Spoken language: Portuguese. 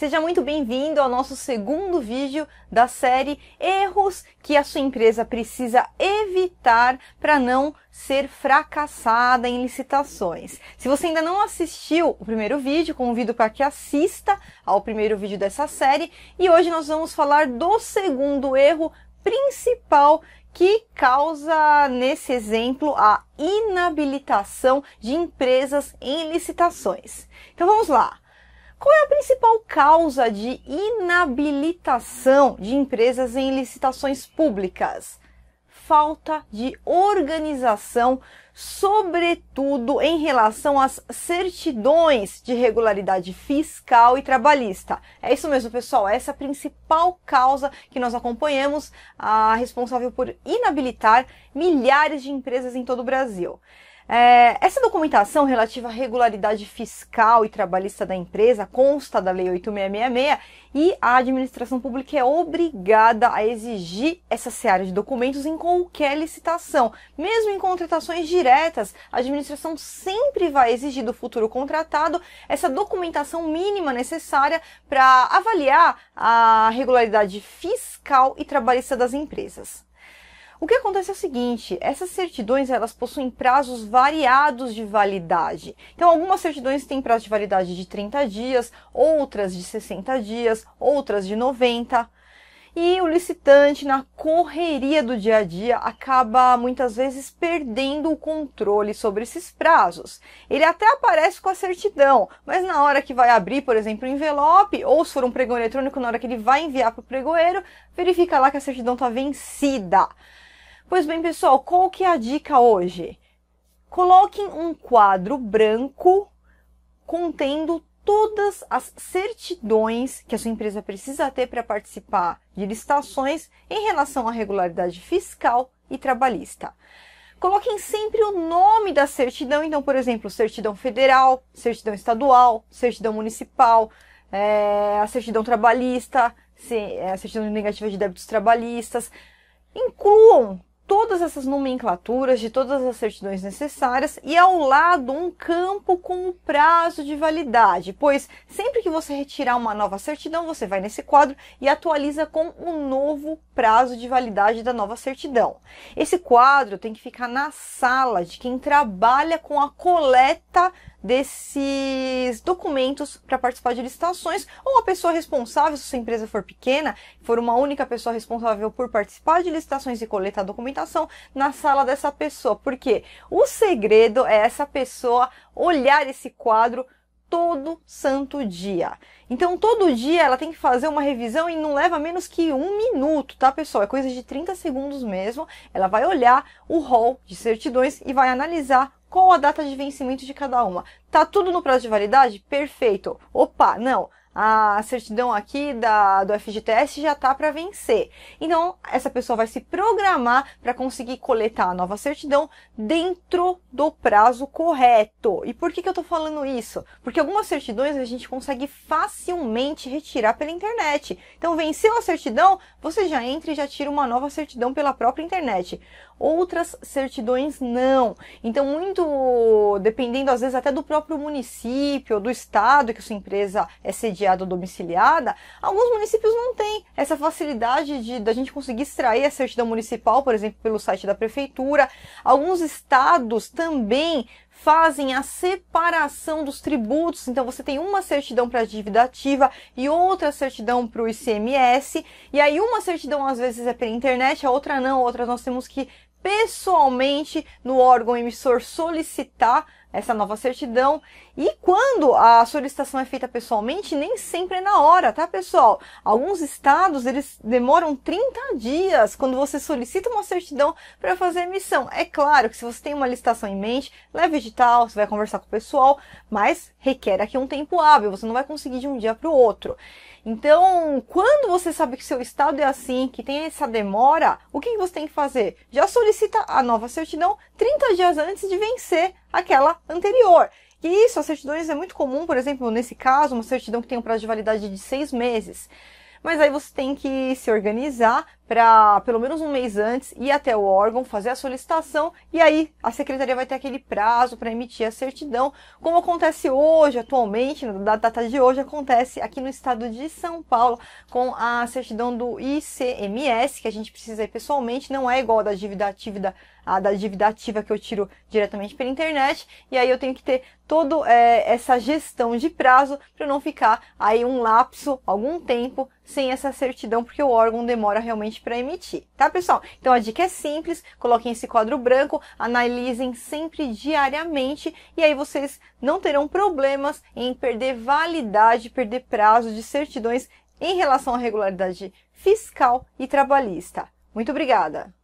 Seja muito bem-vindo ao nosso segundo vídeo da série Erros que a sua empresa precisa evitar para não ser fracassada em licitações. Se você ainda não assistiu o primeiro vídeo, convido para que assista ao primeiro vídeo dessa série e hoje nós vamos falar do segundo erro principal que causa, nesse exemplo, a inabilitação de empresas em licitações. Então vamos lá. Qual é a principal causa de inabilitação de empresas em licitações públicas? Falta de organização, sobretudo em relação às certidões de regularidade fiscal e trabalhista. É isso mesmo, pessoal. Essa é a principal causa que nós acompanhamos, a responsável por inabilitar milhares de empresas em todo o Brasil. É, essa documentação relativa à regularidade fiscal e trabalhista da empresa consta da Lei 8666 e a administração pública é obrigada a exigir essa seara de documentos em qualquer licitação. Mesmo em contratações diretas, a administração sempre vai exigir do futuro contratado essa documentação mínima necessária para avaliar a regularidade fiscal e trabalhista das empresas. O que acontece é o seguinte, essas certidões elas possuem prazos variados de validade. Então algumas certidões têm prazo de validade de 30 dias, outras de 60 dias, outras de 90. E o licitante, na correria do dia a dia, acaba muitas vezes perdendo o controle sobre esses prazos. Ele até aparece com a certidão, mas na hora que vai abrir, por exemplo, o envelope, ou se for um pregão eletrônico, na hora que ele vai enviar para o pregoeiro, verifica lá que a certidão está vencida. Pois bem, pessoal, qual que é a dica hoje? Coloquem um quadro branco contendo todas as certidões que a sua empresa precisa ter para participar de licitações em relação à regularidade fiscal e trabalhista. Coloquem sempre o nome da certidão, então, por exemplo, certidão federal, certidão estadual, certidão municipal, é, a certidão trabalhista, é, a certidão negativa de débitos trabalhistas. Incluam todas essas nomenclaturas, de todas as certidões necessárias e ao lado um campo com o prazo de validade, pois sempre que você retirar uma nova certidão, você vai nesse quadro e atualiza com o um novo prazo de validade da nova certidão. Esse quadro tem que ficar na sala de quem trabalha com a coleta desses documentos para participar de licitações, ou a pessoa responsável, se sua empresa for pequena, for uma única pessoa responsável por participar de licitações e coletar documentação na sala dessa pessoa, porque o segredo é essa pessoa olhar esse quadro todo santo dia. Então, todo dia ela tem que fazer uma revisão e não leva menos que um minuto, tá, pessoal? É coisa de 30 segundos mesmo. Ela vai olhar o rol de certidões e vai analisar qual a data de vencimento de cada uma. Tá tudo no prazo de validade? Perfeito. Opa, não a certidão aqui da, do FGTS já tá para vencer. Então, essa pessoa vai se programar para conseguir coletar a nova certidão dentro do prazo correto. E por que, que eu tô falando isso? Porque algumas certidões a gente consegue facilmente retirar pela internet. Então, venceu a certidão, você já entra e já tira uma nova certidão pela própria internet outras certidões não. Então, muito dependendo, às vezes, até do próprio município, do estado que sua empresa é sediada ou domiciliada, alguns municípios não têm essa facilidade de da gente conseguir extrair a certidão municipal, por exemplo, pelo site da prefeitura. Alguns estados também fazem a separação dos tributos. Então você tem uma certidão para a dívida ativa e outra certidão para o ICMS. E aí uma certidão às vezes é pela internet, a outra não, a outra nós temos que pessoalmente no órgão emissor solicitar essa nova certidão. E quando a solicitação é feita pessoalmente, nem sempre é na hora, tá, pessoal? Alguns estados, eles demoram 30 dias quando você solicita uma certidão para fazer a emissão. É claro que se você tem uma licitação em mente, leve edital, você vai conversar com o pessoal, mas requer aqui um tempo hábil, você não vai conseguir de um dia para o outro. Então, quando você sabe que seu estado é assim, que tem essa demora, o que você tem que fazer? Já solicita a nova certidão 30 dias antes de vencer aquela anterior. E isso, as certidões é muito comum, por exemplo, nesse caso, uma certidão que tem um prazo de validade de seis meses. Mas aí você tem que se organizar para pelo menos um mês antes ir até o órgão, fazer a solicitação e aí a secretaria vai ter aquele prazo para emitir a certidão, como acontece hoje, atualmente, na data de hoje, acontece aqui no estado de São Paulo com a certidão do ICMS, que a gente precisa ir pessoalmente, não é igual a da dívida ativa, a da dívida ativa que eu tiro diretamente pela internet, e aí eu tenho que ter toda é, essa gestão de prazo para não ficar aí um lapso, algum tempo, sem essa certidão, porque o órgão demora realmente suficiente para emitir, tá pessoal? Então a dica é simples, coloquem esse quadro branco, analisem sempre diariamente e aí vocês não terão problemas em perder validade, perder prazo de certidões em relação à regularidade fiscal e trabalhista. Muito obrigada!